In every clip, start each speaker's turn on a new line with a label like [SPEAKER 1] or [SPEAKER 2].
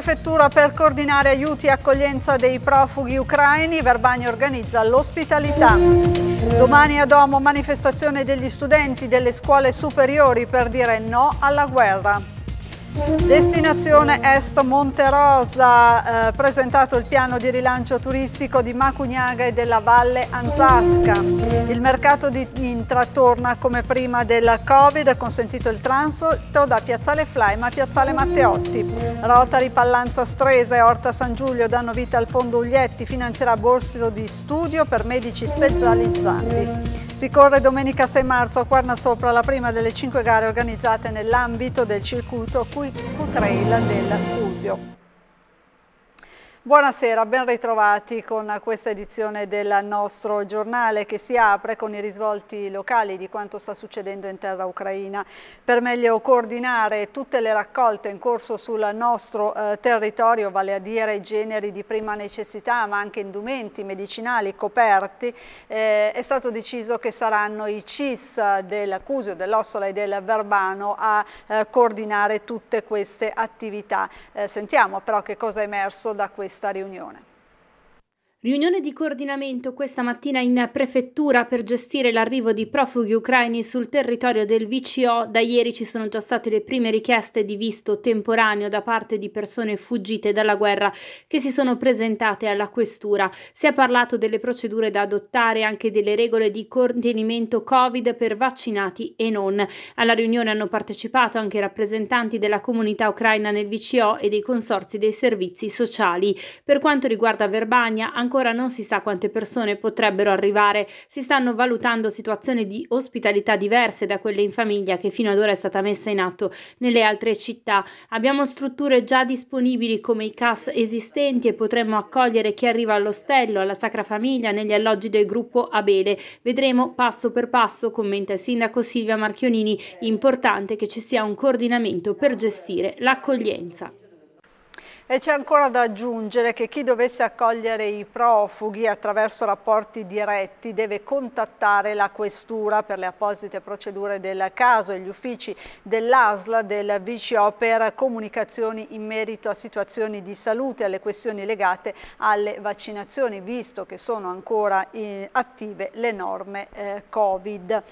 [SPEAKER 1] prefettura per coordinare aiuti e accoglienza dei profughi ucraini, Verbagna organizza l'ospitalità. Domani a Domo manifestazione degli studenti delle scuole superiori per dire no alla guerra. Destinazione Est Monte Rosa, eh, presentato il piano di rilancio turistico di Macugnaga e della Valle Anzasca. Il mercato di Intra torna come prima del Covid, è consentito il transito da Piazzale Flaima a Piazzale Matteotti. Rotari Pallanza Stresa e Orta San Giulio danno vita al Fondo Uglietti, finanzierà borso di studio per medici specializzati. Si corre domenica 6 marzo a Quarna Sopra la prima delle cinque gare organizzate nell'ambito del circuito Q-Trail del Cusio. Buonasera, ben ritrovati con questa edizione del nostro giornale che si apre con i risvolti locali di quanto sta succedendo in terra ucraina. Per meglio coordinare tutte le raccolte in corso sul nostro eh, territorio, vale a dire generi di prima necessità ma anche indumenti, medicinali, coperti, eh, è stato deciso che saranno i CIS del Cusio, dell'Ossola e del Verbano a eh, coordinare tutte queste attività. Eh, sentiamo però che cosa è emerso da questo questa riunione. Riunione di coordinamento
[SPEAKER 2] questa mattina in prefettura per gestire l'arrivo di profughi ucraini sul territorio del VCO. Da ieri ci sono già state le prime richieste di visto temporaneo da parte di persone fuggite dalla guerra che si sono presentate alla questura. Si è parlato delle procedure da adottare, anche delle regole di contenimento Covid per vaccinati e non. Alla riunione hanno partecipato anche rappresentanti della comunità ucraina nel VCO e dei consorzi dei servizi sociali. Per quanto riguarda Verbania, anche ancora non si sa quante persone potrebbero arrivare. Si stanno valutando situazioni di ospitalità diverse da quelle in famiglia che fino ad ora è stata messa in atto nelle altre città. Abbiamo strutture già disponibili come i CAS esistenti e potremmo accogliere chi arriva all'ostello, alla Sacra Famiglia, negli alloggi del gruppo Abele. Vedremo passo per passo, commenta il sindaco Silvia Marchionini, importante che ci sia un coordinamento per gestire l'accoglienza.
[SPEAKER 1] E c'è ancora da aggiungere che chi dovesse accogliere i profughi attraverso rapporti diretti deve contattare la questura per le apposite procedure del caso e gli uffici dell'ASL, del VCO per comunicazioni in merito a situazioni di salute e alle questioni legate alle vaccinazioni, visto che sono ancora eh, attive le norme eh, Covid.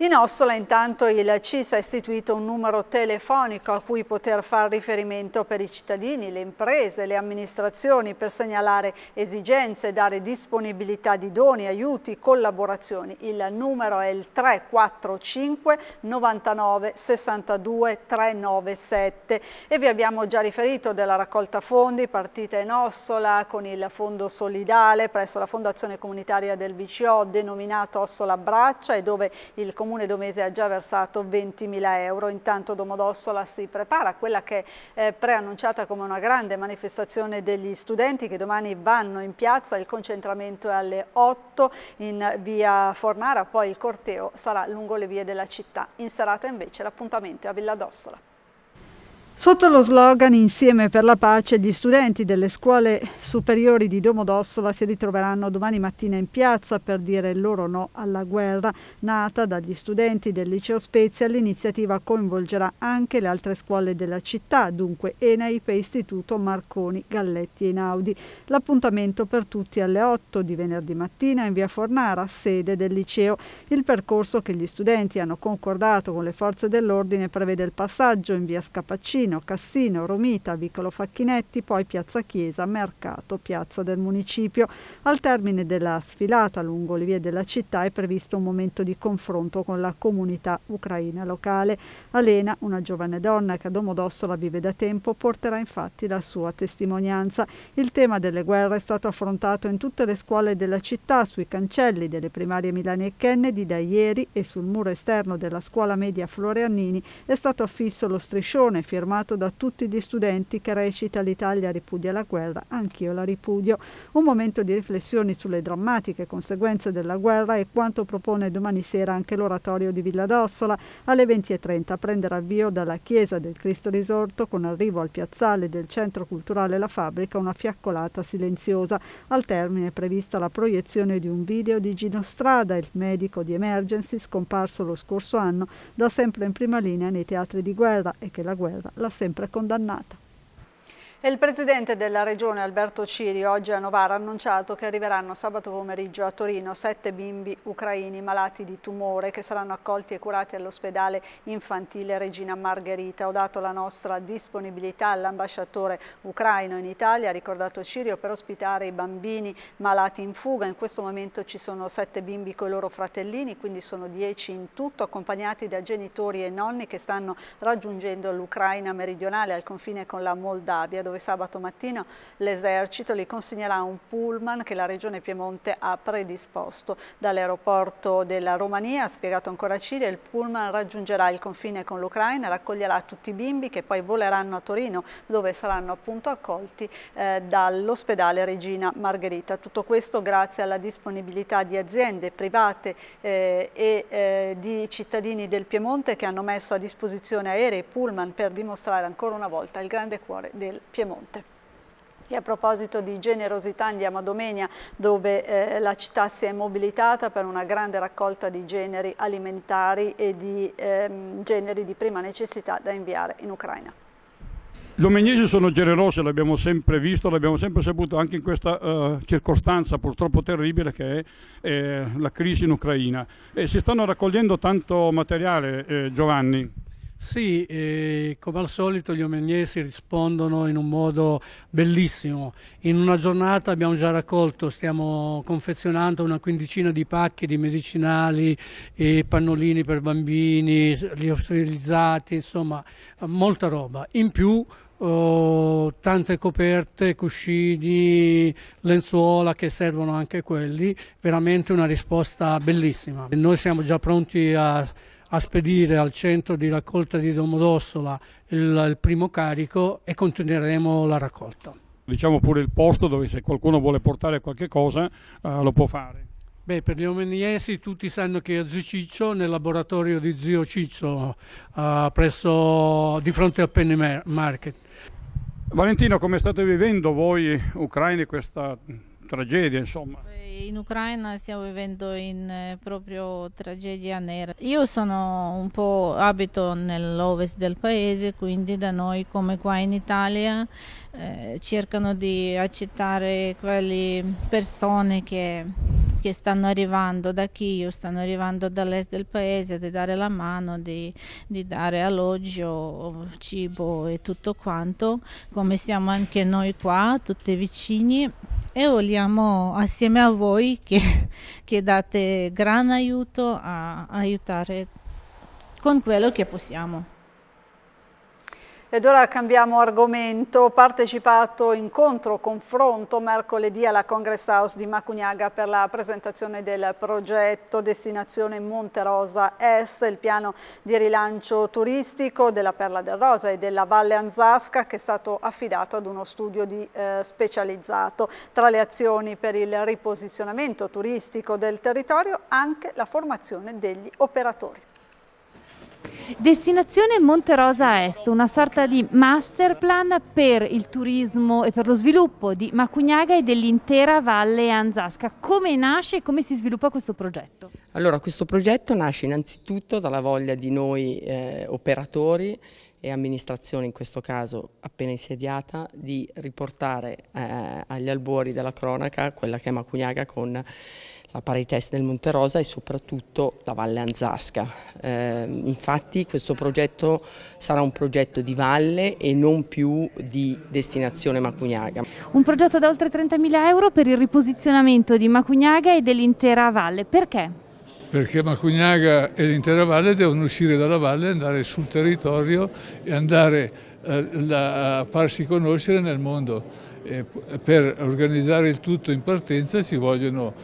[SPEAKER 1] In Ossola intanto il CIS ha istituito un numero telefonico a cui poter fare riferimento per i cittadini, le imprese, le amministrazioni per segnalare esigenze, dare disponibilità di doni, aiuti, collaborazioni. Il numero è il 345 99 62 397 e vi abbiamo già riferito della raccolta fondi partita in Ossola con il fondo solidale presso la Fondazione Comunitaria del VCO denominato Ossola Braccia e dove il Comune comune Domese ha già versato 20.000 euro. Intanto Domodossola si prepara a quella che è preannunciata come una grande manifestazione degli studenti che domani vanno in piazza. Il concentramento è alle 8 in via Fornara, poi il corteo sarà lungo le vie della città. In serata invece l'appuntamento è a Villa Dossola. Sotto lo slogan Insieme per la pace, gli studenti delle scuole superiori di Domodossola si ritroveranno domani mattina in piazza per dire il loro no alla guerra. Nata dagli studenti del liceo Spezia, l'iniziativa coinvolgerà anche le altre scuole della città, dunque ENAIP e Istituto Marconi, Galletti e Naudi. L'appuntamento per tutti alle 8 di venerdì mattina in via Fornara, sede del liceo. Il percorso che gli studenti hanno concordato con le forze dell'ordine prevede il passaggio in via Scapaccini Torino, Cassino, Romita, Vicolo Facchinetti, poi Piazza Chiesa, Mercato, Piazza del Municipio. Al termine della sfilata lungo le vie della città è previsto un momento di confronto con la comunità ucraina locale. Alena, una giovane donna che a Domodossola vive da tempo, porterà infatti la sua testimonianza. Il tema delle guerre è stato affrontato in tutte le scuole della città, sui cancelli delle primarie Milani e Kennedy da ieri e sul muro esterno della scuola media Floreannini è stato affisso lo striscione firmato amato da tutti gli studenti che recita l'Italia ripudia la guerra, anch'io la ripudio. Un momento di riflessioni sulle drammatiche conseguenze della guerra e quanto propone domani sera anche l'oratorio di Villa d'Ossola alle 20.30 a prendere avvio dalla Chiesa del Cristo Risorto con arrivo al piazzale del Centro Culturale La Fabbrica una fiaccolata silenziosa. Al termine è prevista la proiezione di un video di Gino Strada, il medico di emergency scomparso lo scorso anno, da sempre in prima linea nei teatri di guerra e che la guerra la verrà sempre condannata. Il presidente della regione Alberto Ciri oggi a Novara ha annunciato che arriveranno sabato pomeriggio a Torino sette bimbi ucraini malati di tumore che saranno accolti e curati all'ospedale infantile Regina Margherita. Ho dato la nostra disponibilità all'ambasciatore ucraino in Italia, ha ricordato Cirio, per ospitare i bambini malati in fuga. In questo momento ci sono sette bimbi con i loro fratellini, quindi sono dieci in tutto, accompagnati da genitori e nonni che stanno raggiungendo l'Ucraina meridionale al confine con la Moldavia, dove dove sabato mattina l'esercito li consegnerà un pullman che la Regione Piemonte ha predisposto. Dall'aeroporto della Romania, ha spiegato ancora Cile, il pullman raggiungerà il confine con l'Ucraina, raccoglierà tutti i bimbi che poi voleranno a Torino dove saranno appunto accolti eh, dall'ospedale Regina Margherita. Tutto questo grazie alla disponibilità di aziende private eh, e eh, di cittadini del Piemonte che hanno messo a disposizione aerei e pullman per dimostrare ancora una volta il grande cuore del Piemonte. Piemonte. E a proposito di generosità andiamo a Domenia dove eh, la città si è mobilitata per una grande raccolta di generi alimentari e di ehm, generi di prima necessità da inviare in Ucraina.
[SPEAKER 3] I omegnesi sono generosi, l'abbiamo sempre visto, l'abbiamo sempre saputo anche in questa uh, circostanza purtroppo terribile che è eh, la crisi in Ucraina. E si stanno raccogliendo tanto materiale, eh, Giovanni. Sì, eh, come al solito gli omeniesi rispondono in un modo bellissimo. In una giornata abbiamo già raccolto, stiamo confezionando una quindicina di pacchi di medicinali e pannolini per bambini, li sterilizzati, insomma, molta roba. In più Oh, tante coperte, cuscini, lenzuola che servono anche quelli, veramente una risposta bellissima. Noi siamo già pronti a a spedire al centro di raccolta di Domodossola il, il primo carico e continueremo la raccolta. Diciamo pure il posto dove se qualcuno vuole portare qualche cosa eh, lo può fare. Beh, per gli omeniesi tutti sanno che a Zio Ciccio, nel laboratorio di Zio Ciccio, eh, presso, di fronte al Penny Market. Valentino, come state vivendo voi ucraini questa tragedia, insomma.
[SPEAKER 2] In Ucraina stiamo vivendo in eh, proprio tragedia nera. Io sono un po' abito nell'ovest del paese, quindi da noi come qua in Italia eh, cercano di accettare quelle persone che, che stanno arrivando da Chio, stanno arrivando dall'est del paese, di dare la mano, di, di dare alloggio, cibo e tutto quanto, come siamo anche noi qua, tutti vicini e vogliamo assieme a voi che, che date gran aiuto a aiutare con quello
[SPEAKER 1] che possiamo. Ed ora cambiamo argomento, partecipato incontro, confronto mercoledì alla Congress House di Macugnaga per la presentazione del progetto Destinazione Monte Rosa S, il piano di rilancio turistico della Perla del Rosa e della Valle Anzasca che è stato affidato ad uno studio di, eh, specializzato. Tra le azioni per il riposizionamento turistico del territorio anche la formazione degli operatori.
[SPEAKER 4] Destinazione Monte Rosa Est, una sorta di master plan per il turismo e per lo sviluppo di Macugnaga e dell'intera Valle Anzasca. Come nasce e come si sviluppa questo progetto?
[SPEAKER 5] Allora, questo progetto nasce innanzitutto dalla voglia di noi eh, operatori e amministrazione in questo caso appena insediata di riportare eh, agli albori della cronaca quella che è Macugnaga con la Parites del Rosa e soprattutto la Valle Anzasca. Eh, infatti questo progetto sarà un progetto di valle e non più di destinazione Macugnaga.
[SPEAKER 4] Un progetto da oltre 30.000 euro per il riposizionamento di Macugnaga e dell'intera valle. Perché?
[SPEAKER 3] perché Macugnaga e l'intera valle devono uscire dalla valle, andare sul territorio e andare eh, a farsi conoscere nel mondo. Eh, per organizzare il tutto in partenza ci vogliono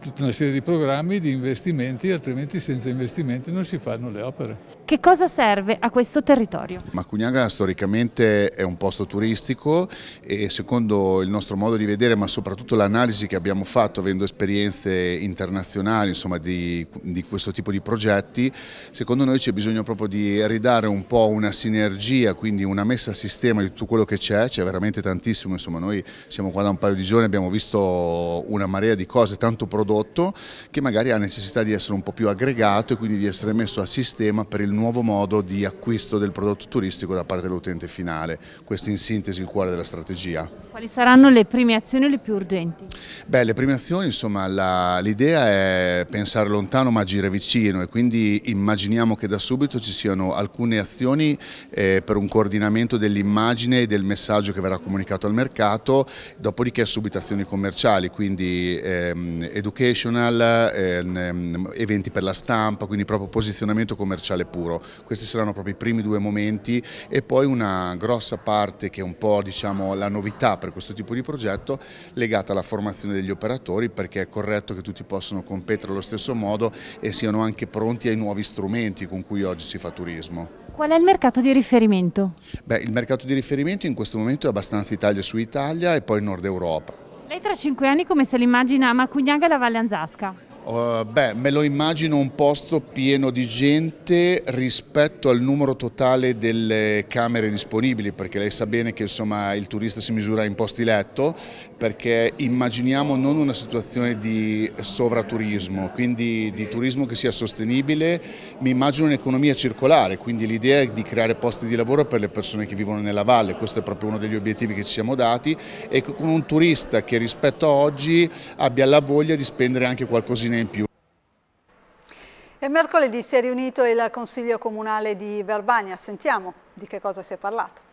[SPEAKER 3] tutta una serie di programmi di investimenti, altrimenti senza investimenti non si fanno le opere.
[SPEAKER 4] Che cosa serve a questo territorio?
[SPEAKER 6] Macugnaga storicamente è un posto turistico e secondo il nostro modo di vedere, ma soprattutto l'analisi che abbiamo fatto avendo esperienze internazionali insomma, di, di questo tipo di progetti, secondo noi c'è bisogno proprio di ridare un po' una sinergia, quindi una messa a sistema di tutto quello che c'è, c'è veramente tantissimo, insomma noi siamo qua da un paio di giorni, abbiamo visto una marea di cose, tanto prodotto prodotto che magari ha necessità di essere un po' più aggregato e quindi di essere messo a sistema per il nuovo modo di acquisto del prodotto turistico da parte dell'utente finale. Questo in sintesi il cuore della strategia.
[SPEAKER 4] Quali saranno le prime azioni le più urgenti?
[SPEAKER 6] Beh, le prime azioni, insomma, l'idea è pensare lontano ma agire vicino e quindi immaginiamo che da subito ci siano alcune azioni eh, per un coordinamento dell'immagine e del messaggio che verrà comunicato al mercato, dopodiché subito azioni commerciali, quindi ehm, educazione educational, ehm, ehm, eventi per la stampa, quindi proprio posizionamento commerciale puro. Questi saranno proprio i primi due momenti e poi una grossa parte che è un po' diciamo, la novità per questo tipo di progetto legata alla formazione degli operatori perché è corretto che tutti possano competere allo stesso modo e siano anche pronti ai nuovi strumenti con cui oggi si fa turismo.
[SPEAKER 4] Qual è il mercato di riferimento?
[SPEAKER 6] Beh, il mercato di riferimento in questo momento è abbastanza Italia su Italia e poi Nord Europa.
[SPEAKER 4] Lei tra cinque anni come se l'immagina Macugnaga e la Valle Anzasca?
[SPEAKER 6] Uh, beh, me lo immagino un posto pieno di gente rispetto al numero totale delle camere disponibili, perché lei sa bene che insomma, il turista si misura in posti letto, perché immaginiamo non una situazione di sovraturismo, quindi di turismo che sia sostenibile, mi immagino un'economia circolare, quindi l'idea è di creare posti di lavoro per le persone che vivono nella valle, questo è proprio uno degli obiettivi che ci siamo dati, e con un turista che rispetto a oggi abbia la voglia di spendere anche qualcosina pagine in più.
[SPEAKER 1] E mercoledì si è riunito il Consiglio Comunale di Verbania, sentiamo di che cosa si è parlato.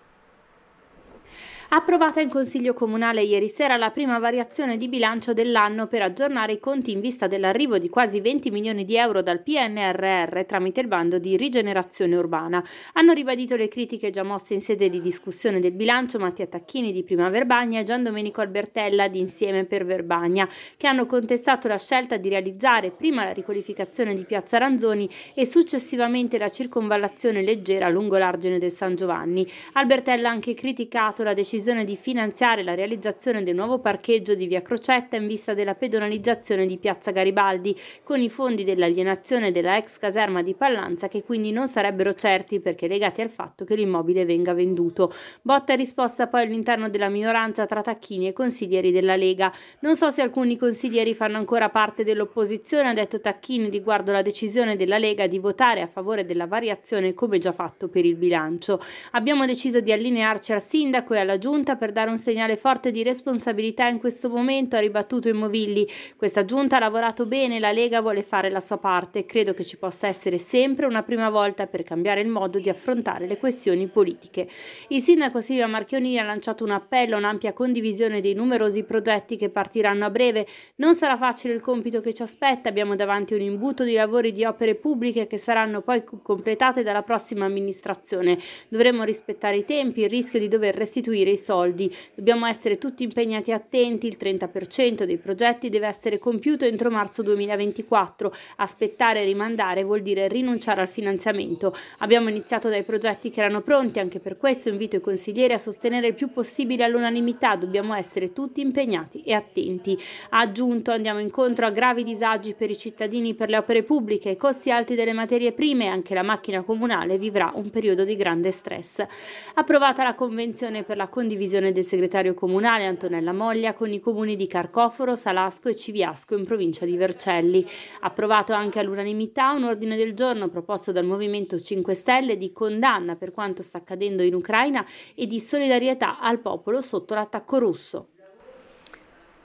[SPEAKER 1] Approvata
[SPEAKER 2] in Consiglio Comunale ieri sera la prima variazione di bilancio dell'anno per aggiornare i conti in vista dell'arrivo di quasi 20 milioni di euro dal PNRR tramite il bando di rigenerazione urbana. Hanno ribadito le critiche già mosse in sede di discussione del bilancio Mattia Tacchini di Prima Verbagna e Gian Domenico Albertella di Insieme per Verbagna, che hanno contestato la scelta di realizzare prima la riqualificazione di Piazza Ranzoni e successivamente la circonvallazione leggera lungo l'argine del San Giovanni. Albertella ha anche criticato la decisione decisione di finanziare la realizzazione del nuovo parcheggio di Via Crocetta in vista della pedonalizzazione di Piazza Garibaldi, con i fondi dell'alienazione della ex caserma di Pallanza che quindi non sarebbero certi perché legati al fatto che l'immobile venga venduto. Botta è risposta poi all'interno della minoranza tra Tacchini e consiglieri della Lega. Non so se alcuni consiglieri fanno ancora parte dell'opposizione, ha detto Tacchini riguardo la decisione della Lega di votare a favore della variazione come già fatto per il bilancio. Abbiamo deciso di allinearci al sindaco e alla giunta giunta per dare un segnale forte di responsabilità in questo momento, ha ribattuto Immovilli. Questa giunta ha lavorato bene, la Lega vuole fare la sua parte. Credo che ci possa essere sempre una prima volta per cambiare il modo di affrontare le questioni politiche. Il sindaco Silvia Marchioni ha lanciato un appello a un'ampia condivisione dei numerosi progetti che partiranno a breve. Non sarà facile il compito che ci aspetta, abbiamo davanti un imbuto di lavori di opere pubbliche che saranno poi completate dalla prossima amministrazione. Dovremo rispettare i tempi, il rischio di dover restituire i dei soldi. Dobbiamo essere tutti impegnati e attenti, il 30% dei progetti deve essere compiuto entro marzo 2024. Aspettare e rimandare vuol dire rinunciare al finanziamento. Abbiamo iniziato dai progetti che erano pronti, anche per questo invito i consiglieri a sostenere il più possibile all'unanimità, dobbiamo essere tutti impegnati e attenti. Ha aggiunto andiamo incontro a gravi disagi per i cittadini per le opere pubbliche, i costi alti delle materie prime, e anche la macchina comunale vivrà un periodo di grande stress. Approvata la convenzione per la condizione condivisione del segretario comunale Antonella Moglia con i comuni di Carcoforo, Salasco e Civiasco in provincia di Vercelli. Approvato anche all'unanimità un ordine del giorno proposto dal Movimento 5 Stelle di condanna per quanto sta accadendo in Ucraina e di solidarietà al popolo sotto l'attacco russo.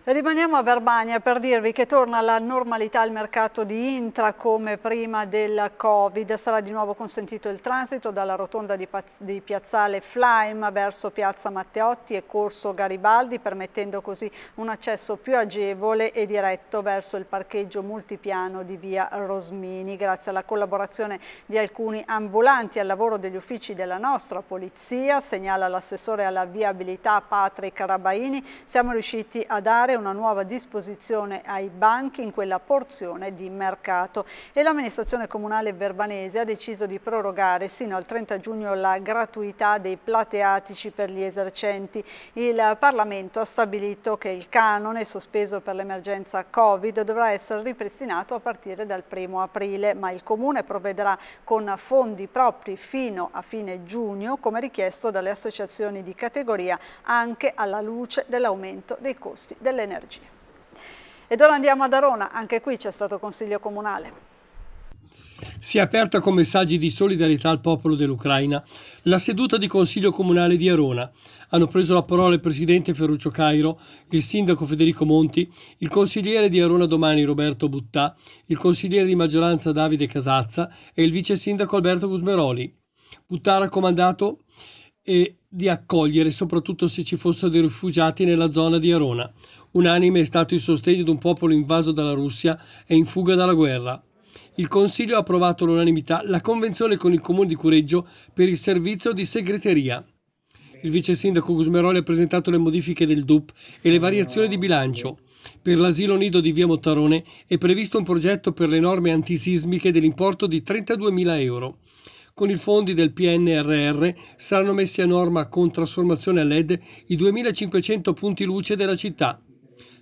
[SPEAKER 1] Rimaniamo a Verbania per dirvi che torna alla normalità il mercato di Intra come prima del Covid. Sarà di nuovo consentito il transito dalla rotonda di, di piazzale Flaim verso piazza Matteotti e corso Garibaldi, permettendo così un accesso più agevole e diretto verso il parcheggio multipiano di via Rosmini. Grazie alla collaborazione di alcuni ambulanti al lavoro degli uffici della nostra polizia, segnala l'assessore alla viabilità Patrick Rabaini, siamo riusciti a dare applicare una nuova disposizione ai banchi in quella porzione di mercato e l'amministrazione comunale verbanese ha deciso di prorogare sino al 30 giugno la gratuità dei plateatici per gli esercenti. Il Parlamento ha stabilito che il canone sospeso per l'emergenza Covid dovrà essere ripristinato a partire dal 1 aprile, ma il Comune provvederà con fondi propri fino a fine giugno, come richiesto dalle associazioni di categoria, anche alla luce dell'aumento dei costi dell'emergenza energie. Ed ora andiamo ad Arona, anche qui c'è stato consiglio comunale.
[SPEAKER 3] Si è aperta con messaggi di solidarietà al popolo dell'Ucraina la seduta di Consiglio Comunale di Arona. Hanno preso la parola il presidente Ferruccio Cairo, il sindaco Federico Monti, il consigliere di Arona Domani Roberto Buttà, il consigliere di maggioranza Davide Casazza e il vice sindaco Alberto Gusmeroli. Buttà ha raccomandato eh, di accogliere soprattutto se ci fossero dei rifugiati nella zona di Arona. Unanime è stato il sostegno di un popolo invaso dalla Russia e in fuga dalla guerra. Il Consiglio ha approvato all'unanimità la convenzione con il Comune di Cureggio per il servizio di segreteria. Il vice sindaco Gusmeroli ha presentato le modifiche del DUP e le variazioni di bilancio. Per l'asilo nido di via Mottarone è previsto un progetto per le norme antisismiche dell'importo di 32.000 euro. Con i fondi del PNRR saranno messi a norma con trasformazione a LED i 2.500 punti luce della città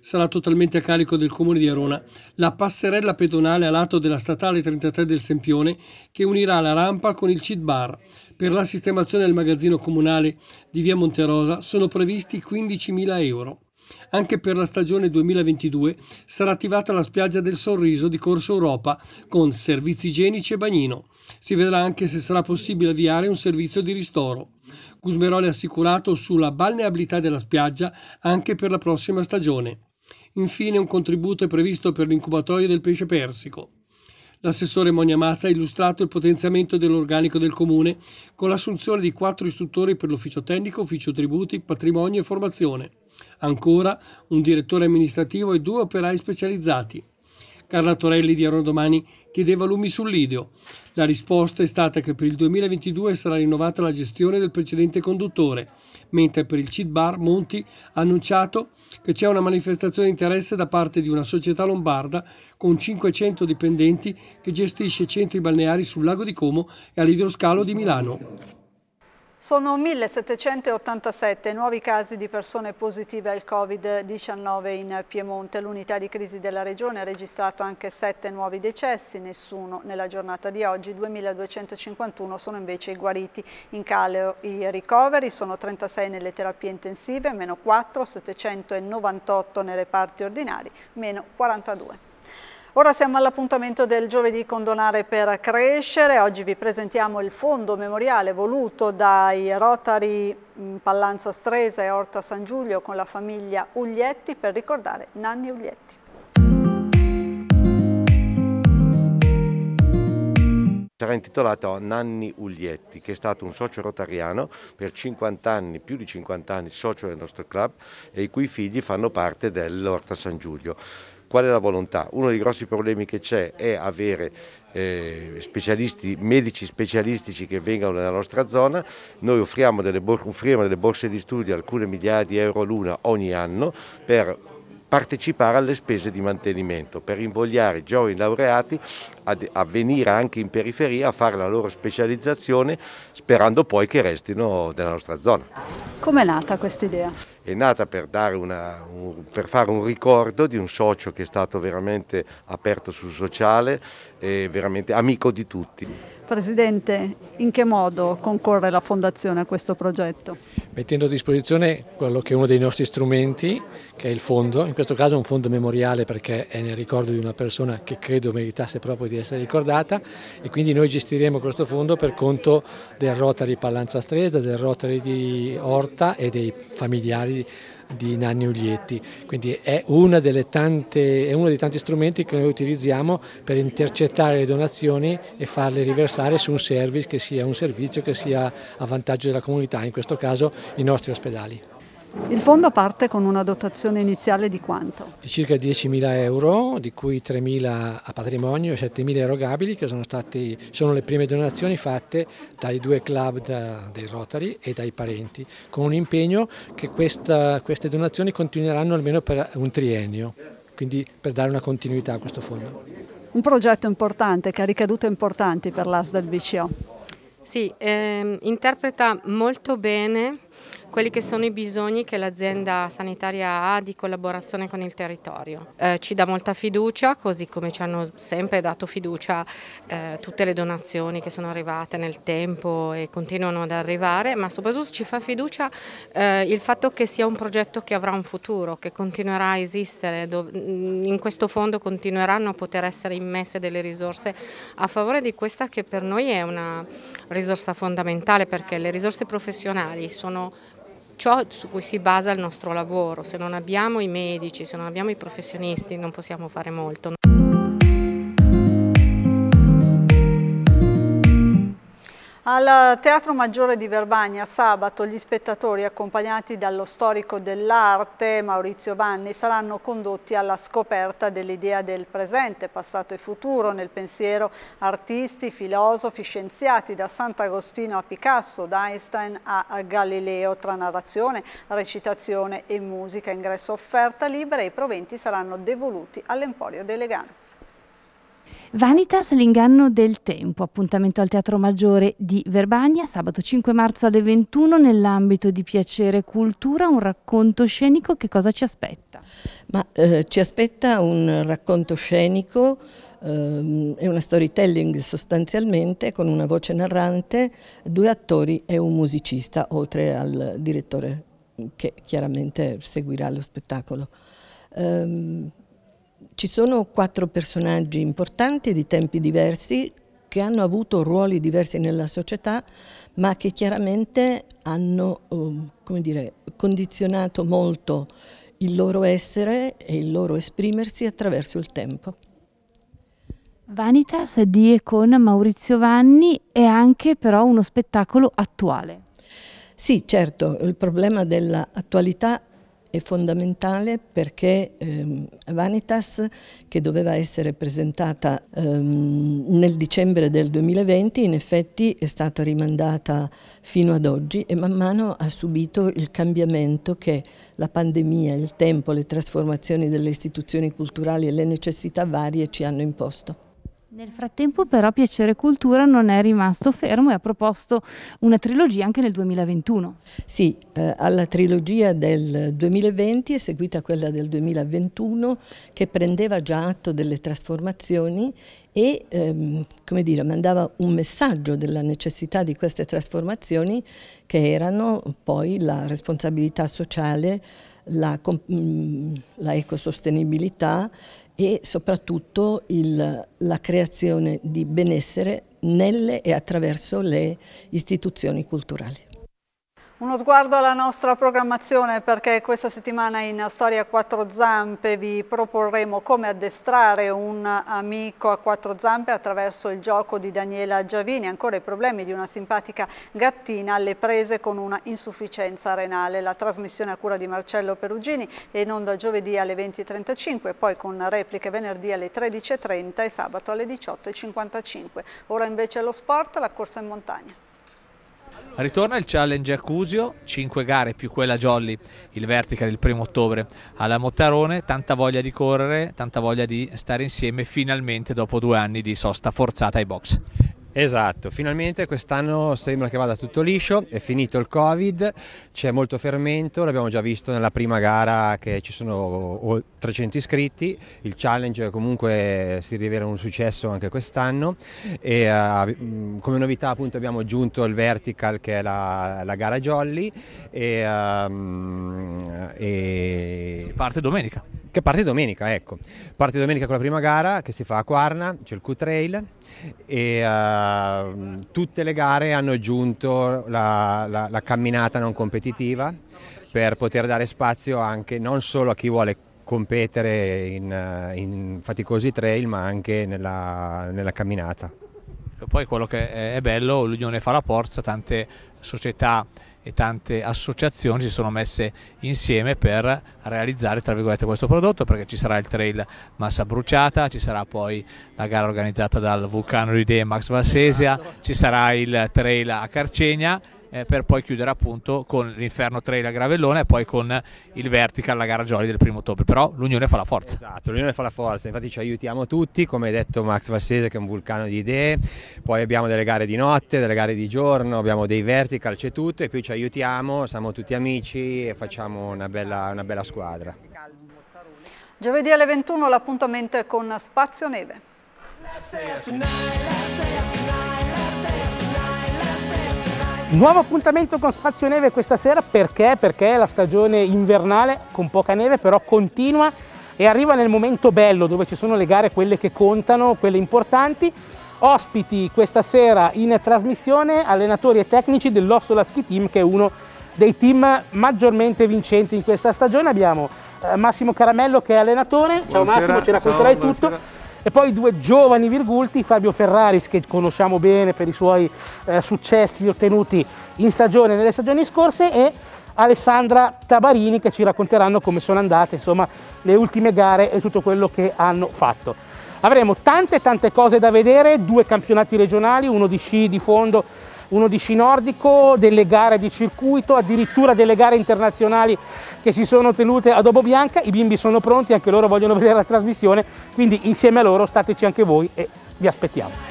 [SPEAKER 3] sarà totalmente a carico del Comune di Arona. La passerella pedonale a lato della statale 33 del Sempione che unirà la rampa con il CID Bar. Per la sistemazione del magazzino comunale di via Monterosa sono previsti 15.000 euro. Anche per la stagione 2022 sarà attivata la spiaggia del Sorriso di Corso Europa con servizi igienici e bagnino. Si vedrà anche se sarà possibile avviare un servizio di ristoro. Gusmeroli ha assicurato sulla balneabilità della spiaggia anche per la prossima stagione. Infine un contributo è previsto per l'incubatorio del pesce persico. L'assessore Mognamazza ha illustrato il potenziamento dell'organico del comune con l'assunzione di quattro istruttori per l'ufficio tecnico, ufficio tributi, patrimonio e formazione. Ancora un direttore amministrativo e due operai specializzati. Carla Torelli di Arona Domani chiedeva lumi sull'Ideo. La risposta è stata che per il 2022 sarà rinnovata la gestione del precedente conduttore, mentre per il CID Bar Monti ha annunciato che c'è una manifestazione di interesse da parte di una società lombarda con 500 dipendenti che gestisce centri balneari sul lago di Como e all'idroscalo di Milano.
[SPEAKER 1] Sono 1787 nuovi casi di persone positive al Covid-19 in Piemonte. L'unità di crisi della regione ha registrato anche 7 nuovi decessi, nessuno nella giornata di oggi. 2251 sono invece i guariti. In calo i ricoveri, sono 36 nelle terapie intensive, meno 4, 798 nei reparti ordinari, meno 42. Ora siamo all'appuntamento del giovedì con Donare per Crescere. Oggi vi presentiamo il fondo memoriale voluto dai Rotari Pallanza Stresa e Orta San Giulio con la famiglia Uglietti per ricordare Nanni Uglietti.
[SPEAKER 7] sarà intitolato a Nanni Uglietti, che è stato un socio rotariano per 50 anni, più di 50 anni socio del nostro club e i cui figli fanno parte dell'Orta San Giulio. Qual è la volontà? Uno dei grossi problemi che c'è è avere eh, specialisti, medici specialistici che vengano nella nostra zona. Noi offriamo delle, offriamo delle borse di studio, alcune migliaia di euro l'una ogni anno, per partecipare alle spese di mantenimento per invogliare i giovani laureati a, venire anche in periferia a fare la loro specializzazione sperando poi che restino nella nostra zona.
[SPEAKER 1] Com'è nata questa idea?
[SPEAKER 7] è nata per, una, un, per, fare un ricordo di un socio che è stato veramente aperto sul sociale e veramente amico di tutti.
[SPEAKER 1] Presidente, in che modo concorre la Fondazione a questo progetto?
[SPEAKER 7] Mettendo a disposizione quello che è uno dei
[SPEAKER 3] nostri strumenti, che è il fondo, in questo caso è un fondo memoriale perché è nel ricordo di una persona che credo meritasse proprio di essere ricordata e quindi noi gestiremo questo fondo per conto del Rotary Pallanza Stresa, del Rotary di Orta e dei familiari di Nanni Uglietti, quindi è, tante, è, uno dei tanti strumenti che noi utilizziamo per intercettare le donazioni e farle riversare su un service che sia un servizio che sia a vantaggio della comunità, in questo caso i nostri ospedali.
[SPEAKER 1] Il fondo parte con una dotazione iniziale di quanto?
[SPEAKER 3] Di circa 10.000 euro, di cui 3.000 a patrimonio e 7.000 erogabili, che sono, stati, sono, le prime donazioni fatte dai due club da, dei Rotary e dai parenti, con un impegno che questa, queste donazioni continueranno almeno per un triennio, quindi per dare una continuità a questo fondo.
[SPEAKER 1] Un progetto importante che ha ricadute importanti per l'AS del BCO. Sì,
[SPEAKER 4] ehm, interpreta molto bene quelli che sono i bisogni che l'azienda sanitaria ha di collaborazione con il territorio. Eh, ci dà molta fiducia, così come ci hanno sempre dato fiducia eh, tutte le donazioni che sono arrivate nel tempo e continuano ad arrivare, ma soprattutto ci fa fiducia eh, il fatto che sia un progetto che avrà un futuro, che continuerà a esistere, mm, in questo fondo continueranno a poter essere immesse delle risorse a favore di questa che per noi è una risorsa fondamentale perché le risorse professionali sono ciò su cui si basa il nostro lavoro. Se non abbiamo i medici, se non abbiamo i professionisti non possiamo fare molto.
[SPEAKER 1] Al Teatro Maggiore di Verbania sabato gli spettatori accompagnati dallo storico dell'arte Maurizio Vanni saranno condotti alla scoperta dell'idea del presente, passato e futuro nel pensiero artisti, filosofi, scienziati da Sant'Agostino a Picasso, da Einstein a Galileo tra narrazione, recitazione e musica. Ingresso offerta libera e i proventi saranno devoluti all'Emporio dei Leganti.
[SPEAKER 4] Vanitas, l'inganno del tempo, appuntamento al Teatro Maggiore di Verbania, sabato 5 marzo alle 21 nell'ambito di Piacere Cultura, un racconto
[SPEAKER 5] scenico che cosa ci aspetta? Ma, eh, ci aspetta un racconto scenico, eh, è una storytelling sostanzialmente con una voce narrante, due attori e un musicista, oltre al direttore che chiaramente seguirà lo spettacolo. Eh, ci sono quattro personaggi importanti di tempi diversi che hanno avuto ruoli diversi nella società ma che chiaramente hanno ehm, dire, condizionato molto il loro essere e il loro esprimersi attraverso il tempo.
[SPEAKER 4] Vanitas di e con Maurizio Vanni è anche però uno
[SPEAKER 5] spettacolo attuale. Sì, certo, il problema dell'attualità è fondamentale perché ehm, Vanitas, che doveva essere presentata ehm, nel dicembre del 2020, in effetti è stata rimandata fino ad oggi e man mano ha subito il cambiamento che la pandemia, il tempo, le trasformazioni delle istituzioni culturali e le necessità varie ci hanno imposto. Nel
[SPEAKER 4] frattempo però Piacere Cultura non è rimasto fermo e ha proposto
[SPEAKER 5] una trilogia anche nel 2021. Sì, eh, alla trilogia del 2020 è seguita quella del 2021 che prendeva già atto delle trasformazioni e ehm, come dire, mandava un messaggio della necessità di queste trasformazioni che erano poi la responsabilità sociale la, mm, la ecosostenibilità e soprattutto il, la creazione di benessere nelle e attraverso le istituzioni culturali.
[SPEAKER 1] Uno sguardo alla nostra programmazione perché questa settimana in Storia a quattro zampe vi proporremo come addestrare un amico a quattro zampe attraverso il gioco di Daniela Giavini, ancora i problemi di una simpatica gattina alle prese con una insufficienza renale. La trasmissione a cura di Marcello Perugini è in onda giovedì alle 20.35, poi con repliche venerdì alle 13.30 e sabato alle 18.55. Ora invece lo sport, la corsa in montagna.
[SPEAKER 7] Ritorna il Challenge Cusio, 5 gare più quella Jolly, il vertical il primo ottobre alla Mottarone, tanta voglia di correre, tanta voglia di stare insieme finalmente dopo due anni di sosta forzata ai box. Esatto, finalmente quest'anno sembra che vada tutto liscio, è finito il Covid, c'è molto fermento, l'abbiamo già visto nella prima gara che ci sono 300 iscritti, il challenge comunque si rivela un successo anche quest'anno e uh, come novità appunto abbiamo aggiunto il vertical che è la, la gara Jolly e, uh, e... Si parte domenica che parte domenica, ecco. Parte domenica con la prima gara che si fa a Quarna, c'è il Q-Trail e uh, tutte le gare hanno aggiunto la, la, la camminata non competitiva per poter dare spazio anche non solo a chi vuole competere in, in faticosi trail ma anche nella, nella camminata. poi quello che è bello, l'Unione fa la forza, tante società e tante associazioni si sono messe insieme per realizzare questo prodotto perché ci sarà il trail Massa Bruciata, ci sarà poi la gara organizzata dal Vulcano di Idee Max Valsesia, esatto. ci sarà il trail a Carcegna eh, per poi chiudere appunto con l'Inferno Trail a Gravellone e poi con il Vertical alla gara Jolly del primo ottobre, però l'unione fa la forza. Esatto, l'unione fa la forza, infatti ci aiutiamo tutti, come ha detto Max Vassese che è un vulcano di idee, poi abbiamo delle gare di notte, delle gare di giorno, abbiamo dei Vertical, c'è tutto e qui ci aiutiamo, siamo tutti amici e facciamo una bella, una bella squadra.
[SPEAKER 1] Giovedì alle 21 l'appuntamento è con Spazio Neve.
[SPEAKER 8] Nuovo appuntamento con Spazio Neve questa sera perché? Perché la stagione invernale con poca neve però continua e arriva nel momento bello dove ci sono le gare quelle che contano, quelle importanti. Ospiti questa sera in trasmissione allenatori e tecnici dell'Ossola Ski Team che è uno dei team maggiormente vincenti in questa stagione. Abbiamo eh, Massimo Caramello che è allenatore. Ciao Massimo, ci racconterai ciao, tutto. Buonasera e poi due giovani virgulti, Fabio Ferraris che conosciamo bene per i suoi eh, successi ottenuti in stagione e nelle stagioni scorse e Alessandra Tabarini che ci racconteranno come sono andate insomma, le ultime gare e tutto quello che hanno fatto. Avremo tante tante cose da vedere, due campionati regionali, uno di sci di fondo uno di sci nordico, delle gare di circuito, addirittura delle gare internazionali che si sono tenute a Dobo Bianca. I bimbi sono pronti, anche loro vogliono vedere la trasmissione, quindi insieme a loro stateci anche voi e vi aspettiamo.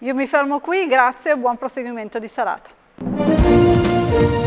[SPEAKER 1] Io mi fermo qui, grazie e buon proseguimento di serata.